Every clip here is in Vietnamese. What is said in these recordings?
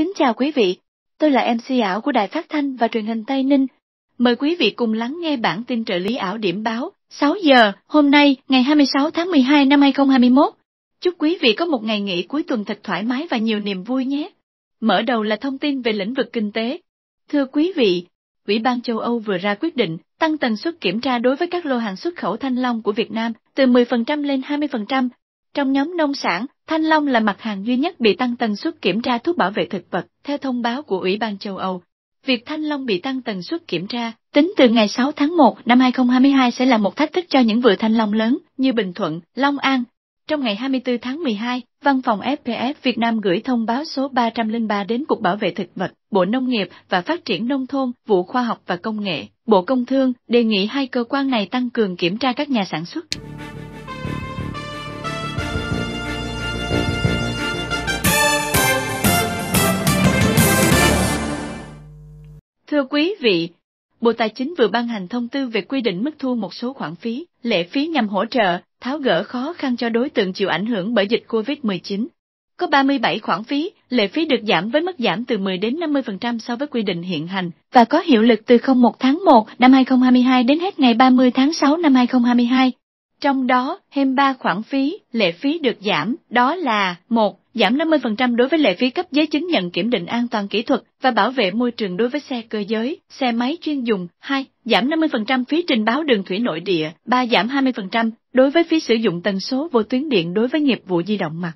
Kính chào quý vị, tôi là MC ảo của Đài Phát Thanh và Truyền hình Tây Ninh. Mời quý vị cùng lắng nghe bản tin trợ lý ảo điểm báo 6 giờ hôm nay ngày 26 tháng 12 năm 2021. Chúc quý vị có một ngày nghỉ cuối tuần thật thoải mái và nhiều niềm vui nhé. Mở đầu là thông tin về lĩnh vực kinh tế. Thưa quý vị, Ủy ban châu Âu vừa ra quyết định tăng tần suất kiểm tra đối với các lô hàng xuất khẩu thanh long của Việt Nam từ 10% lên 20% trong nhóm nông sản, thanh long là mặt hàng duy nhất bị tăng tần suất kiểm tra thuốc bảo vệ thực vật, theo thông báo của Ủy ban châu Âu. Việc thanh long bị tăng tần suất kiểm tra, tính từ ngày 6 tháng 1 năm 2022 sẽ là một thách thức cho những vựa thanh long lớn như Bình Thuận, Long An. Trong ngày 24 tháng 12, Văn phòng FPF Việt Nam gửi thông báo số 303 đến Cục Bảo vệ Thực vật, Bộ Nông nghiệp và Phát triển Nông thôn, Vụ Khoa học và Công nghệ, Bộ Công Thương, đề nghị hai cơ quan này tăng cường kiểm tra các nhà sản xuất. Thưa quý vị, Bộ Tài chính vừa ban hành thông tư về quy định mức thu một số khoản phí, lệ phí nhằm hỗ trợ, tháo gỡ khó khăn cho đối tượng chịu ảnh hưởng bởi dịch COVID-19. Có 37 khoản phí, lệ phí được giảm với mức giảm từ 10 đến 50% so với quy định hiện hành và có hiệu lực từ 01 tháng 1 năm 2022 đến hết ngày 30 tháng 6 năm 2022. Trong đó, thêm 3 khoản phí, lệ phí được giảm, đó là 1 giảm 50% đối với lệ phí cấp giấy chứng nhận kiểm định an toàn kỹ thuật và bảo vệ môi trường đối với xe cơ giới, xe máy chuyên dùng. 2. Giảm 50% phí trình báo đường thủy nội địa. 3. Giảm 20% đối với phí sử dụng tần số vô tuyến điện đối với nghiệp vụ di động mặt.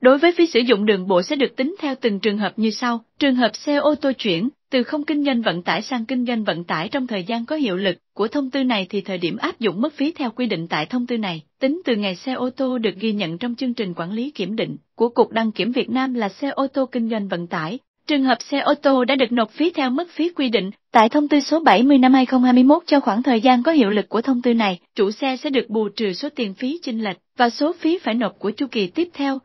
Đối với phí sử dụng đường bộ sẽ được tính theo từng trường hợp như sau, trường hợp xe ô tô chuyển từ không kinh doanh vận tải sang kinh doanh vận tải trong thời gian có hiệu lực của thông tư này thì thời điểm áp dụng mức phí theo quy định tại thông tư này, tính từ ngày xe ô tô được ghi nhận trong chương trình quản lý kiểm định của Cục Đăng kiểm Việt Nam là xe ô tô kinh doanh vận tải. Trường hợp xe ô tô đã được nộp phí theo mức phí quy định tại thông tư số 70 năm 2021 cho khoảng thời gian có hiệu lực của thông tư này, chủ xe sẽ được bù trừ số tiền phí chênh lệch và số phí phải nộp của chu kỳ tiếp theo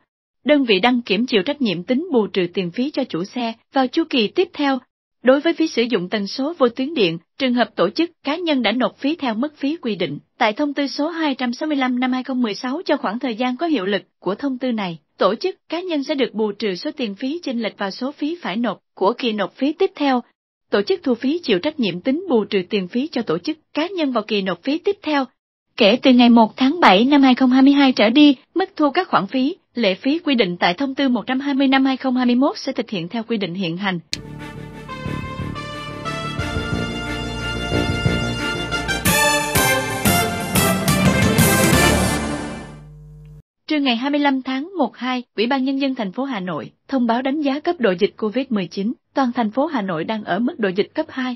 đơn vị đăng kiểm chịu trách nhiệm tính bù trừ tiền phí cho chủ xe vào chu kỳ tiếp theo. Đối với phí sử dụng tần số vô tuyến điện, trường hợp tổ chức cá nhân đã nộp phí theo mức phí quy định tại thông tư số 265 năm 2016 cho khoảng thời gian có hiệu lực của thông tư này, tổ chức cá nhân sẽ được bù trừ số tiền phí chênh lệch vào số phí phải nộp của kỳ nộp phí tiếp theo. Tổ chức thu phí chịu trách nhiệm tính bù trừ tiền phí cho tổ chức cá nhân vào kỳ nộp phí tiếp theo. Kể từ ngày 1 tháng 7 năm 2022 trở đi, mức thu các khoản phí Lệ phí quy định tại Thông tư 120 năm 2021 sẽ thực hiện theo quy định hiện hành. Trưa ngày 25 tháng 1-2, Ủy ban Nhân dân thành phố Hà Nội thông báo đánh giá cấp độ dịch COVID-19. Toàn thành phố Hà Nội đang ở mức độ dịch cấp 2.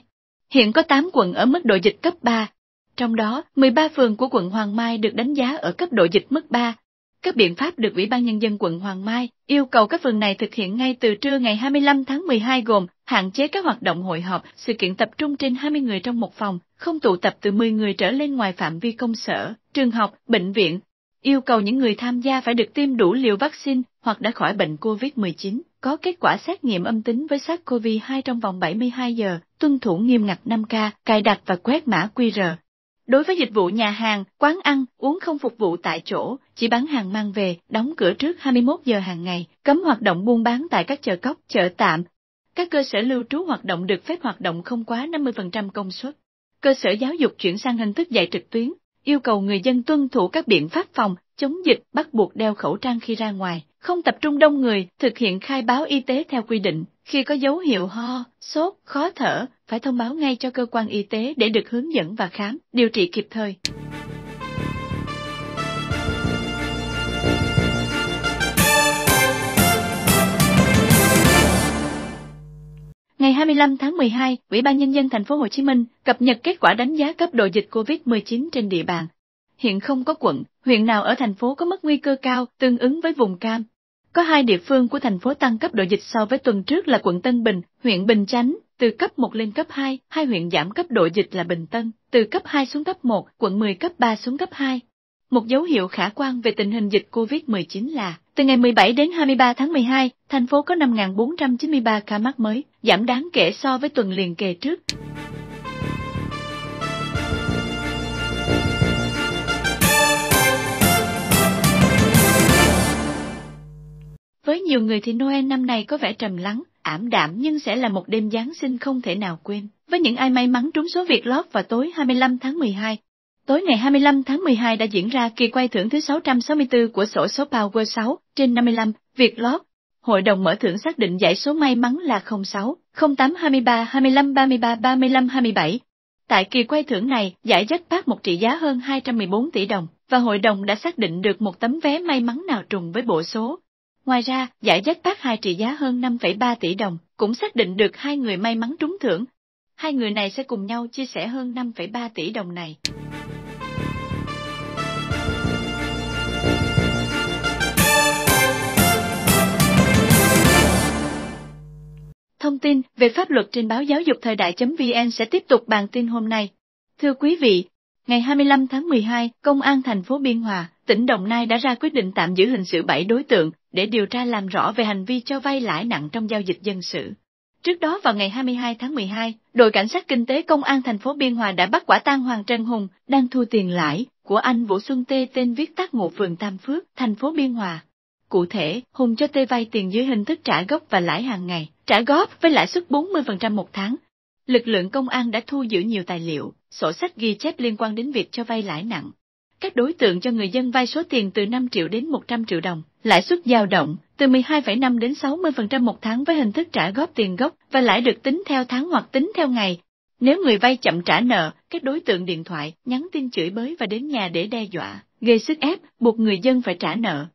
Hiện có 8 quận ở mức độ dịch cấp 3. Trong đó, 13 phường của quận Hoàng Mai được đánh giá ở cấp độ dịch mức 3, các biện pháp được Ủy ban Nhân dân quận Hoàng Mai yêu cầu các phường này thực hiện ngay từ trưa ngày 25 tháng 12 gồm hạn chế các hoạt động hội họp, sự kiện tập trung trên 20 người trong một phòng, không tụ tập từ 10 người trở lên ngoài phạm vi công sở, trường học, bệnh viện. Yêu cầu những người tham gia phải được tiêm đủ liều vaccine hoặc đã khỏi bệnh COVID-19, có kết quả xét nghiệm âm tính với SARS-CoV-2 trong vòng 72 giờ, tuân thủ nghiêm ngặt 5K, cài đặt và quét mã QR. Đối với dịch vụ nhà hàng, quán ăn, uống không phục vụ tại chỗ, chỉ bán hàng mang về, đóng cửa trước 21 giờ hàng ngày, cấm hoạt động buôn bán tại các chợ cóc, chợ tạm. Các cơ sở lưu trú hoạt động được phép hoạt động không quá 50% công suất. Cơ sở giáo dục chuyển sang hình thức dạy trực tuyến, yêu cầu người dân tuân thủ các biện pháp phòng, chống dịch, bắt buộc đeo khẩu trang khi ra ngoài, không tập trung đông người, thực hiện khai báo y tế theo quy định, khi có dấu hiệu ho, sốt, khó thở, phải thông báo ngay cho cơ quan y tế để được hướng dẫn và khám, điều trị kịp thời. Ngày 25 tháng 12, Ủy ban nhân dân thành phố Hồ Chí Minh cập nhật kết quả đánh giá cấp độ dịch COVID-19 trên địa bàn. Hiện không có quận, huyện nào ở thành phố có mức nguy cơ cao tương ứng với vùng cam. Có hai địa phương của thành phố tăng cấp độ dịch so với tuần trước là quận Tân Bình, huyện Bình Chánh từ cấp 1 lên cấp 2, hai huyện giảm cấp độ dịch là Bình Tân, từ cấp 2 xuống cấp 1, quận 10 cấp 3 xuống cấp 2. Một dấu hiệu khả quan về tình hình dịch COVID-19 là, từ ngày 17 đến 23 tháng 12, thành phố có 5.493 ca mắc mới, giảm đáng kể so với tuần liền kề trước. Với nhiều người thì Noel năm nay có vẻ trầm lắng, ảm đạm nhưng sẽ là một đêm Giáng sinh không thể nào quên. Với những ai may mắn trúng số việc lót vào tối 25 tháng 12, Tối ngày 25 tháng 12 đã diễn ra kỳ quay thưởng thứ 664 của sổ số Power 6 trên 55, Việt Lót. Hội đồng mở thưởng xác định giải số may mắn là 06, 08, 23, 25, 33, 35, 27. Tại kỳ quay thưởng này, giải phát một trị giá hơn 214 tỷ đồng, và hội đồng đã xác định được một tấm vé may mắn nào trùng với bộ số Ngoài ra, giải phát hai trị giá hơn 5,3 tỷ đồng cũng xác định được hai người may mắn trúng thưởng. Hai người này sẽ cùng nhau chia sẻ hơn 5,3 tỷ đồng này. Thông tin về pháp luật trên báo giáo dục thời đại.vn sẽ tiếp tục bàn tin hôm nay. Thưa quý vị, Ngày 25 tháng 12, Công an thành phố Biên Hòa, tỉnh Đồng Nai đã ra quyết định tạm giữ hình sự 7 đối tượng để điều tra làm rõ về hành vi cho vay lãi nặng trong giao dịch dân sự. Trước đó vào ngày 22 tháng 12, đội cảnh sát kinh tế công an thành phố Biên Hòa đã bắt quả tang Hoàng Trân Hùng đang thu tiền lãi của anh Vũ Xuân Tê tên viết tắt ngụ phường Tam Phước, thành phố Biên Hòa. Cụ thể, Hùng cho Tê vay tiền dưới hình thức trả gốc và lãi hàng ngày, trả góp với lãi suất 40% một tháng. Lực lượng công an đã thu giữ nhiều tài liệu, sổ sách ghi chép liên quan đến việc cho vay lãi nặng. Các đối tượng cho người dân vay số tiền từ 5 triệu đến 100 triệu đồng, lãi suất dao động từ 12,5 đến 60% một tháng với hình thức trả góp tiền gốc và lãi được tính theo tháng hoặc tính theo ngày. Nếu người vay chậm trả nợ, các đối tượng điện thoại, nhắn tin chửi bới và đến nhà để đe dọa, gây sức ép, buộc người dân phải trả nợ.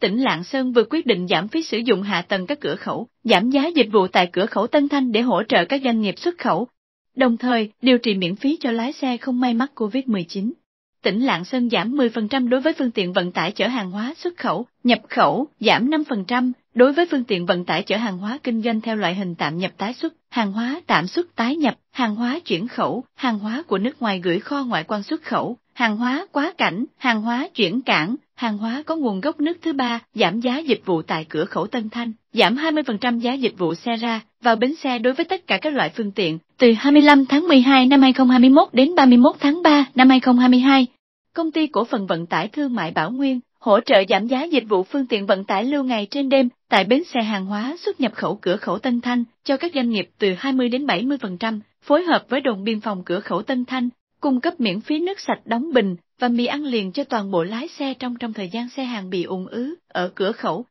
tỉnh Lạng Sơn vừa quyết định giảm phí sử dụng hạ tầng các cửa khẩu, giảm giá dịch vụ tại cửa khẩu Tân Thanh để hỗ trợ các doanh nghiệp xuất khẩu, đồng thời điều trị miễn phí cho lái xe không may mắc COVID-19. Tỉnh Lạng Sơn giảm 10% đối với phương tiện vận tải chở hàng hóa xuất khẩu, nhập khẩu, giảm 5% đối với phương tiện vận tải chở hàng hóa kinh doanh theo loại hình tạm nhập tái xuất, hàng hóa tạm xuất tái nhập, hàng hóa chuyển khẩu, hàng hóa của nước ngoài gửi kho ngoại quan xuất khẩu, hàng hóa quá cảnh, hàng hóa chuyển cảng, hàng hóa có nguồn gốc nước thứ ba, giảm giá dịch vụ tại cửa khẩu Tân Thanh, giảm 20% giá dịch vụ xe ra vào bến xe đối với tất cả các loại phương tiện, từ 25 tháng 12 năm 2021 đến 31 tháng 3 năm 2022. Công ty cổ phần vận tải thương mại Bảo Nguyên hỗ trợ giảm giá dịch vụ phương tiện vận tải lưu ngày trên đêm tại bến xe hàng hóa xuất nhập khẩu cửa khẩu Tân Thanh cho các doanh nghiệp từ 20 đến 70%, phối hợp với đồn biên phòng cửa khẩu Tân Thanh cung cấp miễn phí nước sạch đóng bình và mì ăn liền cho toàn bộ lái xe trong trong thời gian xe hàng bị ùn ứ ở cửa khẩu.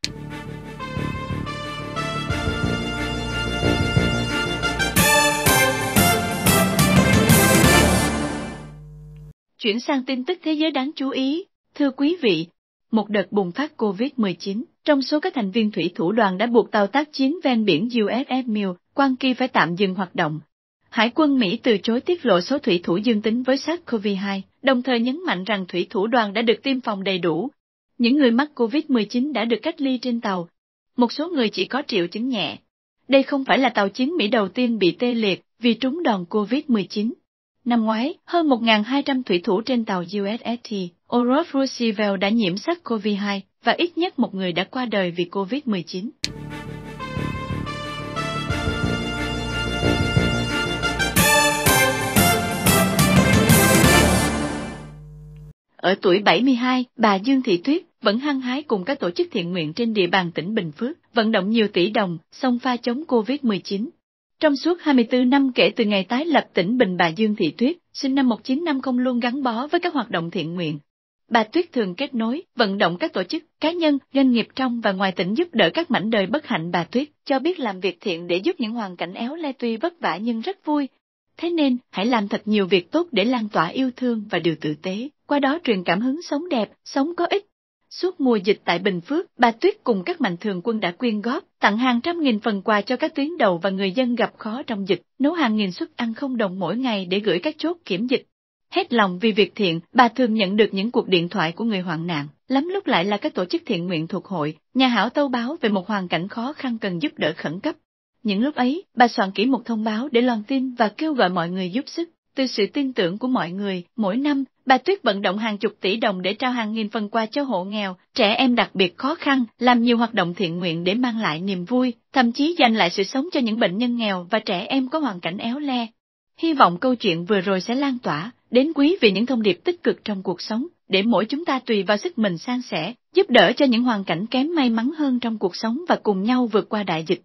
Chuyển sang tin tức thế giới đáng chú ý, thưa quý vị, một đợt bùng phát COVID-19, trong số các thành viên thủy thủ đoàn đã buộc tàu tác chiến ven biển USS Mill, quang Kỳ phải tạm dừng hoạt động Hải quân Mỹ từ chối tiết lộ số thủy thủ dương tính với SARS-CoV-2, đồng thời nhấn mạnh rằng thủy thủ đoàn đã được tiêm phòng đầy đủ. Những người mắc COVID-19 đã được cách ly trên tàu. Một số người chỉ có triệu chứng nhẹ. Đây không phải là tàu chiến Mỹ đầu tiên bị tê liệt vì trúng đòn COVID-19. Năm ngoái, hơn 1.200 thủy thủ trên tàu USST Orov Roosevelt đã nhiễm SARS-CoV-2 và ít nhất một người đã qua đời vì COVID-19. Ở tuổi 72, bà Dương Thị Tuyết vẫn hăng hái cùng các tổ chức thiện nguyện trên địa bàn tỉnh Bình Phước, vận động nhiều tỷ đồng, xông pha chống COVID-19. Trong suốt 24 năm kể từ ngày tái lập tỉnh Bình bà Dương Thị Tuyết, sinh năm 1950 luôn gắn bó với các hoạt động thiện nguyện. Bà Tuyết thường kết nối, vận động các tổ chức, cá nhân, doanh nghiệp trong và ngoài tỉnh giúp đỡ các mảnh đời bất hạnh bà Tuyết, cho biết làm việc thiện để giúp những hoàn cảnh éo le tuy vất vả nhưng rất vui, Thế nên, hãy làm thật nhiều việc tốt để lan tỏa yêu thương và điều tử tế, qua đó truyền cảm hứng sống đẹp, sống có ích. Suốt mùa dịch tại Bình Phước, bà Tuyết cùng các mạnh thường quân đã quyên góp, tặng hàng trăm nghìn phần quà cho các tuyến đầu và người dân gặp khó trong dịch, nấu hàng nghìn suất ăn không đồng mỗi ngày để gửi các chốt kiểm dịch. Hết lòng vì việc thiện, bà thường nhận được những cuộc điện thoại của người hoạn nạn, lắm lúc lại là các tổ chức thiện nguyện thuộc hội, nhà hảo tâu báo về một hoàn cảnh khó khăn cần giúp đỡ khẩn cấp. Những lúc ấy, bà soạn kỹ một thông báo để loan tin và kêu gọi mọi người giúp sức. Từ sự tin tưởng của mọi người, mỗi năm, bà Tuyết vận động hàng chục tỷ đồng để trao hàng nghìn phần quà cho hộ nghèo, trẻ em đặc biệt khó khăn, làm nhiều hoạt động thiện nguyện để mang lại niềm vui, thậm chí giành lại sự sống cho những bệnh nhân nghèo và trẻ em có hoàn cảnh éo le. Hy vọng câu chuyện vừa rồi sẽ lan tỏa đến quý vị những thông điệp tích cực trong cuộc sống, để mỗi chúng ta tùy vào sức mình san sẻ, giúp đỡ cho những hoàn cảnh kém may mắn hơn trong cuộc sống và cùng nhau vượt qua đại dịch.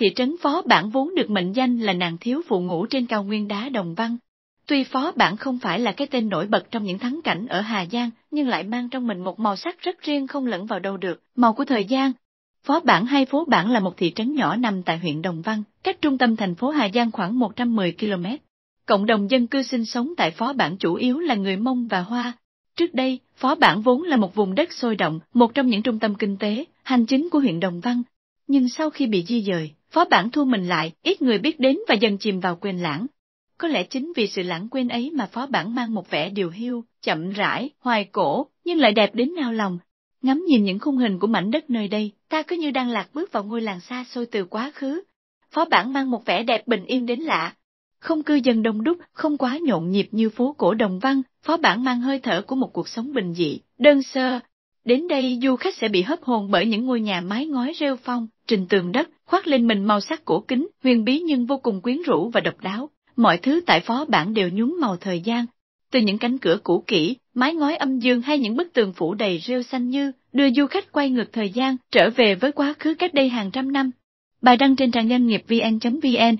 thị trấn phó bản vốn được mệnh danh là nàng thiếu phụ ngủ trên cao nguyên đá Đồng Văn. Tuy phó bản không phải là cái tên nổi bật trong những thắng cảnh ở Hà Giang, nhưng lại mang trong mình một màu sắc rất riêng không lẫn vào đâu được, màu của thời gian. Phó bản hay phố bản là một thị trấn nhỏ nằm tại huyện Đồng Văn, cách trung tâm thành phố Hà Giang khoảng 110 km. Cộng đồng dân cư sinh sống tại phó bản chủ yếu là người Mông và Hoa. Trước đây, phó bản vốn là một vùng đất sôi động, một trong những trung tâm kinh tế, hành chính của huyện Đồng Văn. Nhưng sau khi bị di dời, phó bản thu mình lại, ít người biết đến và dần chìm vào quên lãng. Có lẽ chính vì sự lãng quên ấy mà phó bản mang một vẻ điều hiu, chậm rãi, hoài cổ, nhưng lại đẹp đến nao lòng. Ngắm nhìn những khung hình của mảnh đất nơi đây, ta cứ như đang lạc bước vào ngôi làng xa xôi từ quá khứ. Phó bản mang một vẻ đẹp bình yên đến lạ. Không cư dân đông đúc, không quá nhộn nhịp như phố cổ đồng văn, phó bản mang hơi thở của một cuộc sống bình dị, đơn sơ, Đến đây du khách sẽ bị hấp hồn bởi những ngôi nhà mái ngói rêu phong, trình tường đất, khoác lên mình màu sắc cổ kính, huyền bí nhưng vô cùng quyến rũ và độc đáo. Mọi thứ tại phó bản đều nhúng màu thời gian. Từ những cánh cửa cũ kỹ, mái ngói âm dương hay những bức tường phủ đầy rêu xanh như, đưa du khách quay ngược thời gian, trở về với quá khứ cách đây hàng trăm năm. Bài đăng trên trang doanh nghiệp vn.vn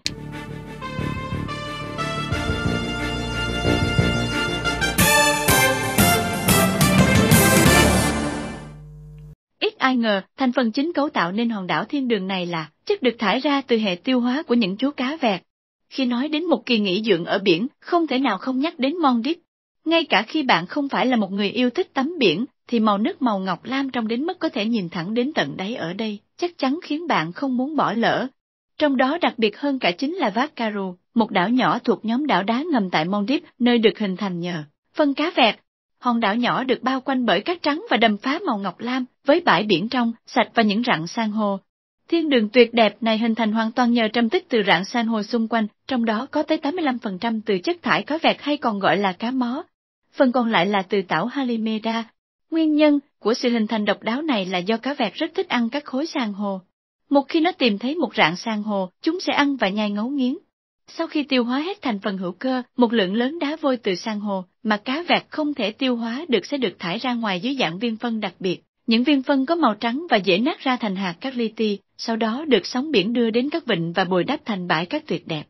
ai ngờ, thành phần chính cấu tạo nên hòn đảo thiên đường này là chất được thải ra từ hệ tiêu hóa của những chú cá vẹt. Khi nói đến một kỳ nghỉ dưỡng ở biển, không thể nào không nhắc đến Mon Mondip. Ngay cả khi bạn không phải là một người yêu thích tắm biển, thì màu nước màu ngọc lam trong đến mức có thể nhìn thẳng đến tận đáy ở đây, chắc chắn khiến bạn không muốn bỏ lỡ. Trong đó đặc biệt hơn cả chính là Vác Caru, một đảo nhỏ thuộc nhóm đảo đá ngầm tại Mon Mondip, nơi được hình thành nhờ phân cá vẹt. Hòn đảo nhỏ được bao quanh bởi cát trắng và đầm phá màu ngọc lam, với bãi biển trong, sạch và những rặng san hô. Thiên đường tuyệt đẹp này hình thành hoàn toàn nhờ trầm tích từ rặng san hô xung quanh, trong đó có tới 85% từ chất thải khói vẹt hay còn gọi là cá mó. Phần còn lại là từ tảo Halimeda. Nguyên nhân của sự hình thành độc đáo này là do cá vẹt rất thích ăn các khối san hô. Một khi nó tìm thấy một rạn san hô, chúng sẽ ăn và nhai ngấu nghiến. Sau khi tiêu hóa hết thành phần hữu cơ, một lượng lớn đá vôi từ san hô mà cá vẹt không thể tiêu hóa được sẽ được thải ra ngoài dưới dạng viên phân đặc biệt. Những viên phân có màu trắng và dễ nát ra thành hạt các li ti, sau đó được sóng biển đưa đến các vịnh và bồi đắp thành bãi cát tuyệt đẹp.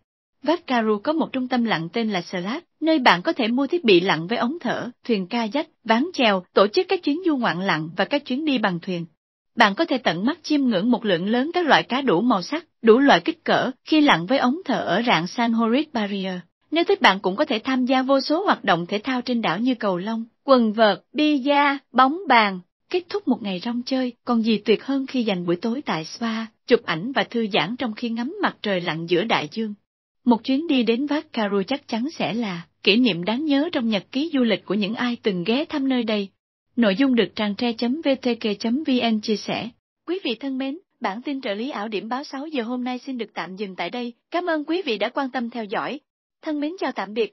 Vác có một trung tâm lặn tên là Slat, nơi bạn có thể mua thiết bị lặn với ống thở, thuyền ca dách, ván chèo, tổ chức các chuyến du ngoạn lặn và các chuyến đi bằng thuyền. Bạn có thể tận mắt chiêm ngưỡng một lượng lớn các loại cá đủ màu sắc, đủ loại kích cỡ khi lặn với ống thở ở rạn San Horit Barrier. Nếu thích bạn cũng có thể tham gia vô số hoạt động thể thao trên đảo như cầu lông, quần vợt, bi da, bóng bàn, Kết thúc một ngày rong chơi, còn gì tuyệt hơn khi dành buổi tối tại spa, chụp ảnh và thư giãn trong khi ngắm mặt trời lặn giữa đại dương. Một chuyến đi đến Vác Caru chắc chắn sẽ là kỷ niệm đáng nhớ trong nhật ký du lịch của những ai từng ghé thăm nơi đây. Nội dung được trang tre.vtk.vn chia sẻ. Quý vị thân mến, bản tin trợ lý ảo điểm báo 6 giờ hôm nay xin được tạm dừng tại đây. Cảm ơn quý vị đã quan tâm theo dõi. Thân mến chào tạm biệt.